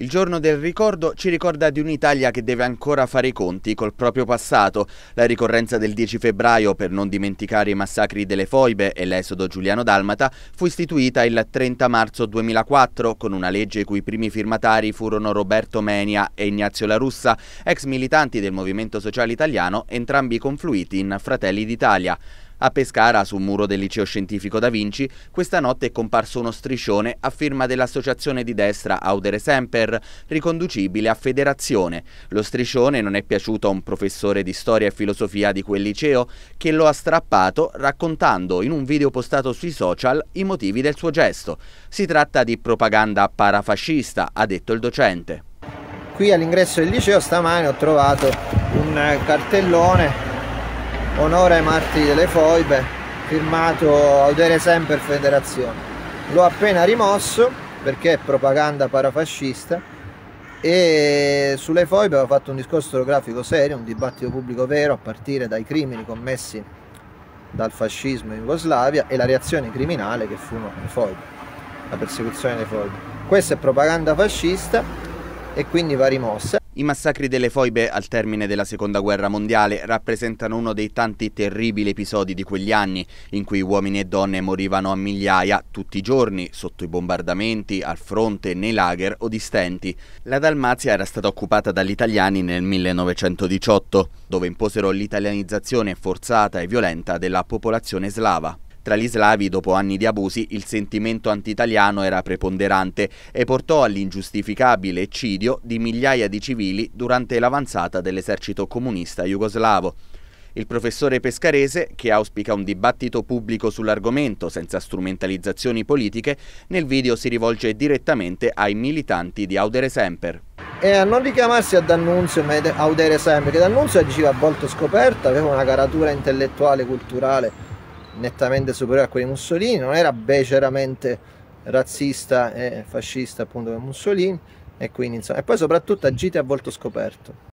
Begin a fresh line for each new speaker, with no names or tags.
Il giorno del ricordo ci ricorda di un'Italia che deve ancora fare i conti col proprio passato. La ricorrenza del 10 febbraio, per non dimenticare i massacri delle foibe e l'esodo giuliano-dalmata, fu istituita il 30 marzo 2004 con una legge i cui primi firmatari furono Roberto Menia e Ignazio La Russa, ex militanti del Movimento Sociale Italiano, entrambi confluiti in Fratelli d'Italia. A Pescara, sul muro del liceo scientifico Da Vinci, questa notte è comparso uno striscione a firma dell'associazione di destra Audere Semper, riconducibile a federazione. Lo striscione non è piaciuto a un professore di storia e filosofia di quel liceo che lo ha strappato raccontando in un video postato sui social i motivi del suo gesto. Si tratta di propaganda parafascista, ha detto il docente.
Qui all'ingresso del liceo stamane ho trovato un cartellone onore ai martiri delle foibe, firmato Audere Semper Federazione. L'ho appena rimosso perché è propaganda parafascista e sulle foibe ho fatto un discorso storiografico serio, un dibattito pubblico vero a partire dai crimini commessi dal fascismo in Jugoslavia e la reazione criminale che furono le foibe, la persecuzione delle foibe. Questa è propaganda fascista
e quindi va rimossa i massacri delle foibe al termine della Seconda Guerra Mondiale rappresentano uno dei tanti terribili episodi di quegli anni, in cui uomini e donne morivano a migliaia tutti i giorni, sotto i bombardamenti, al fronte, nei lager o distenti. La Dalmazia era stata occupata dagli italiani nel 1918, dove imposero l'italianizzazione forzata e violenta della popolazione slava. Tra gli slavi, dopo anni di abusi, il sentimento anti-italiano era preponderante e portò all'ingiustificabile eccidio di migliaia di civili durante l'avanzata dell'esercito comunista jugoslavo. Il professore Pescarese, che auspica un dibattito pubblico sull'argomento senza strumentalizzazioni politiche, nel video si rivolge direttamente ai militanti di Audere Semper.
E a non richiamarsi a D'Annunzio ma ad Audere Semper, che D'Annunzio diceva a volto scoperta, aveva una caratura intellettuale, culturale nettamente superiore a quelli di Mussolini, non era beceramente razzista e fascista appunto come Mussolini e quindi insomma e poi soprattutto agite a volto scoperto.